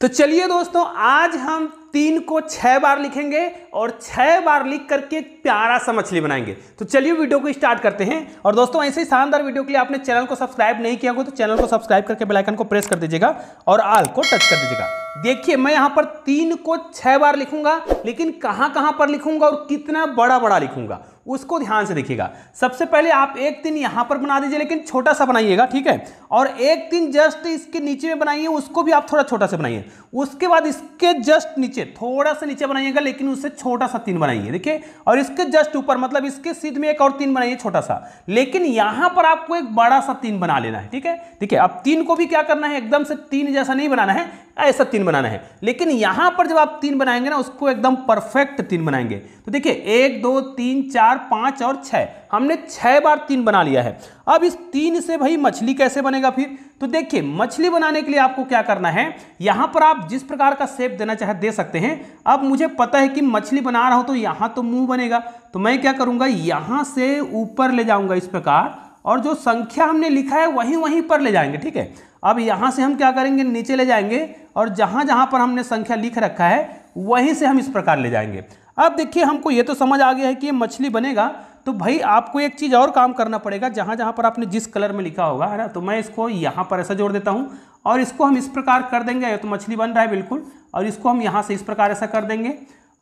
तो चलिए दोस्तों आज हम तीन को छह बार लिखेंगे और छह बार लिख करके प्यारा सा मछली बनाएंगे तो चलिए वीडियो को स्टार्ट करते हैं और दोस्तों ऐसे ही शानदार वीडियो के लिए आपने चैनल को सब्सक्राइब नहीं किया होगा तो चैनल को सब्सक्राइब करके आइकन को प्रेस कर दीजिएगा और आल को टच कर दीजिएगा देखिए मैं यहां पर तीन को छह बार लिखूंगा लेकिन कहां कहां पर लिखूंगा और कितना बड़ा बड़ा लिखूंगा उसको ध्यान से देखिएगा सबसे पहले आप एक दिन यहाँ पर बना दीजिए लेकिन छोटा सा बनाइएगा ठीक है और एक दिन जस्ट इसके नीचे में बनाइए उसको भी आप थोड़ा छोटा सा बनाइए उसके बाद इसके जस्ट नीचे थोड़ा सा नीचे बनाइएगा लेकिन उससे छोटा सा तीन बनाइए देखिए और इसके जस्ट ऊपर मतलब इसके सीध में एक और तीन बनाइए छोटा सा लेकिन यहाँ पर आपको एक बड़ा सा तीन बना लेना है ठीक है ठीक है अब तीन को भी क्या करना है एकदम से तीन जैसा नहीं बनाना है ऐसा तीन बनाना है लेकिन यहां पर जब आप तीन बनाएंगे ना उसको एकदम परफेक्ट तीन बनाएंगे तो देखिए एक दो तीन चार पांच और छह हमने छह बार तीन बना लिया है अब इस तीन से भाई मछली कैसे बनेगा फिर तो देखिए मछली बनाने के लिए आपको क्या करना है यहां पर आप जिस प्रकार का शेप देना चाहे दे सकते हैं अब मुझे पता है कि मछली बना रहा हूं तो यहां तो मुंह बनेगा तो मैं क्या करूंगा यहां से ऊपर ले जाऊंगा इस प्रकार और जो संख्या हमने लिखा है वहीं वहीं पर ले जाएंगे ठीक है अब यहाँ से हम क्या करेंगे नीचे ले जाएंगे और जहाँ जहाँ पर हमने संख्या लिख रखा है वहीं से हम इस प्रकार ले जाएंगे अब देखिए हमको ये तो समझ आ गया है कि ये मछली बनेगा तो भाई आपको एक चीज़ और काम करना पड़ेगा जहाँ जहाँ पर आपने जिस कलर में लिखा होगा है ना तो मैं इसको यहाँ पर ऐसा जोड़ देता हूँ और इसको हम इस प्रकार कर देंगे ये तो मछली बन रहा है बिल्कुल और इसको हम यहाँ से इस प्रकार ऐसा कर देंगे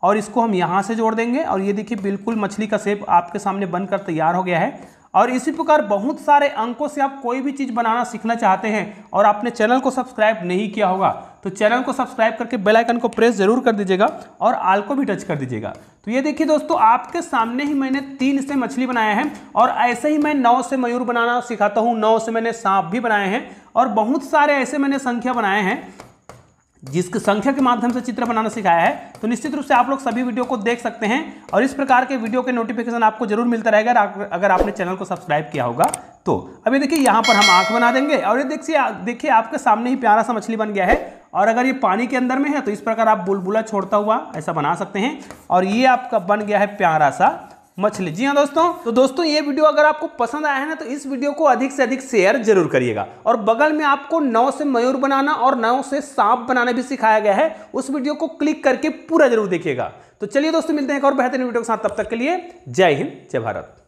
और इसको हम यहाँ से जोड़ देंगे और ये देखिए बिल्कुल मछली का सेप आपके सामने बनकर तैयार हो गया है और इसी प्रकार बहुत सारे अंकों से आप कोई भी चीज़ बनाना सीखना चाहते हैं और आपने चैनल को सब्सक्राइब नहीं किया होगा तो चैनल को सब्सक्राइब करके बेल आइकन को प्रेस जरूर कर दीजिएगा और आल को भी टच कर दीजिएगा तो ये देखिए दोस्तों आपके सामने ही मैंने तीन से मछली बनाया है और ऐसे ही मैं नौ से मयूर बनाना सिखाता हूँ नौ से मैंने सांप भी बनाए हैं और बहुत सारे ऐसे मैंने संख्या बनाए हैं जिसके संख्या के माध्यम से चित्र बनाना सिखाया है तो निश्चित रूप से आप लोग सभी वीडियो को देख सकते हैं और इस प्रकार के वीडियो के नोटिफिकेशन आपको जरूर मिलता रहेगा अगर आपने चैनल को सब्सक्राइब किया होगा तो अभी देखिए यहाँ पर हम आँख बना देंगे और ये देखिए देखिए आपके सामने ही प्यारा सा मछली बन गया है और अगर ये पानी के अंदर में है तो इस प्रकार आप बुलबुला छोड़ता हुआ ऐसा बना सकते हैं और ये आपका बन गया है प्यारा सा मछली जी हाँ दोस्तों तो दोस्तों ये वीडियो अगर आपको पसंद आया है ना तो इस वीडियो को अधिक से अधिक शेयर जरूर करिएगा और बगल में आपको नौ से मयूर बनाना और नौ से सांप बनाना भी सिखाया गया है उस वीडियो को क्लिक करके पूरा जरूर देखिएगा तो चलिए दोस्तों मिलते हैं एक और बेहतरीन वीडियो के साथ तब तक के लिए जय हिंद जय भारत